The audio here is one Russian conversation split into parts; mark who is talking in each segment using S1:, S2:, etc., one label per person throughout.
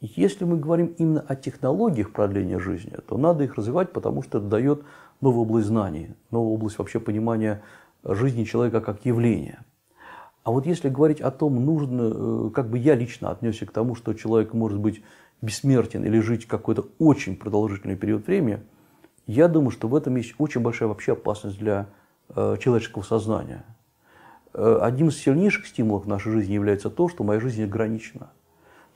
S1: Если мы говорим именно о технологиях продления жизни, то надо их развивать, потому что это дает новую область знаний, новую область вообще понимания жизни человека как явления. А вот если говорить о том, нужно, э, как бы я лично отнесся к тому, что человек может быть бессмертен или жить какой-то очень продолжительный период времени, я думаю, что в этом есть очень большая вообще опасность для э, человеческого сознания. Э, одним из сильнейших стимулов в нашей жизни является то, что моя жизнь ограничена –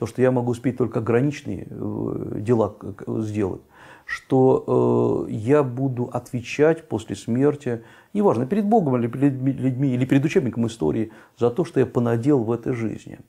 S1: то, что я могу успеть только ограниченные э, дела сделать, что э, я буду отвечать после смерти, неважно, перед Богом или перед людьми, или перед учебником истории, за то, что я понадел в этой жизни.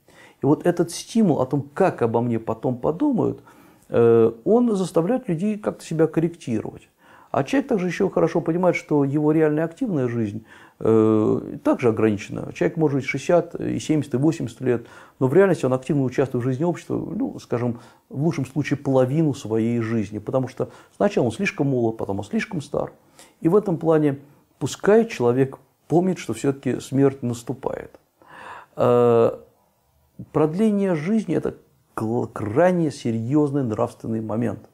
S1: И вот этот стимул о том, как обо мне потом подумают, э, он заставляет людей как-то себя корректировать. А человек также еще хорошо понимает, что его реальная активная жизнь э, также ограничена. Человек может жить 60, и 70, и 80 лет, но в реальности он активно участвует в жизни общества, ну, скажем, в лучшем случае половину своей жизни, потому что сначала он слишком молод, потом он слишком стар. И в этом плане пускай человек помнит, что все-таки смерть наступает. Э, продление жизни – это крайне серьезный нравственный момент –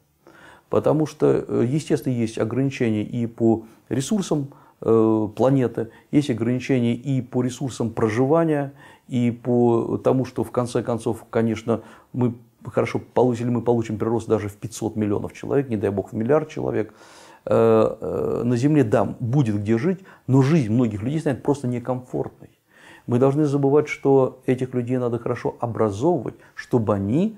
S1: Потому что, э, естественно, есть ограничения и по ресурсам э, планеты, есть ограничения и по ресурсам проживания, и по тому, что в конце концов, конечно, мы хорошо получили, мы получим прирост даже в 500 миллионов человек, не дай бог в миллиард человек. Э, на Земле, да, будет где жить, но жизнь многих людей станет просто некомфортной. Мы должны забывать, что этих людей надо хорошо образовывать, чтобы они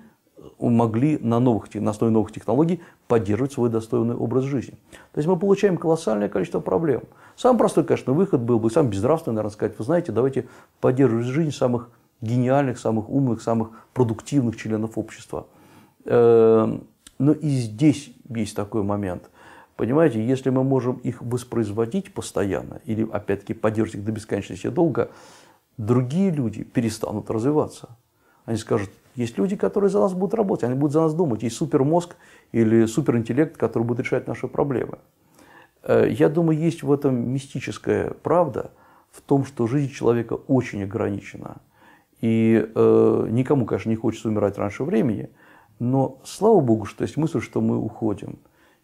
S1: могли на, новых, на основе новых технологий поддерживать свой достойный образ жизни. То есть мы получаем колоссальное количество проблем. Самый простой, конечно, выход был бы, сам безнравственный, наверное, сказать, вы знаете, давайте поддерживать жизнь самых гениальных, самых умных, самых продуктивных членов общества. Эм, но и здесь есть такой момент. Понимаете, если мы можем их воспроизводить постоянно или, опять-таки, поддерживать их до бесконечности долго, другие люди перестанут развиваться. Они скажут, есть люди, которые за нас будут работать, они будут за нас думать. Есть супермозг или суперинтеллект, который будет решать наши проблемы. Э, я думаю, есть в этом мистическая правда в том, что жизнь человека очень ограничена. И э, никому, конечно, не хочется умирать раньше времени. Но слава богу, что есть мысль, что мы уходим.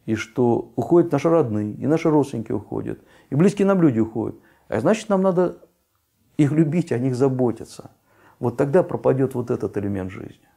S1: И что уходят наши родные, и наши родственники уходят, и близкие нам люди уходят. А значит, нам надо их любить, о них заботиться вот тогда пропадет вот этот элемент жизни.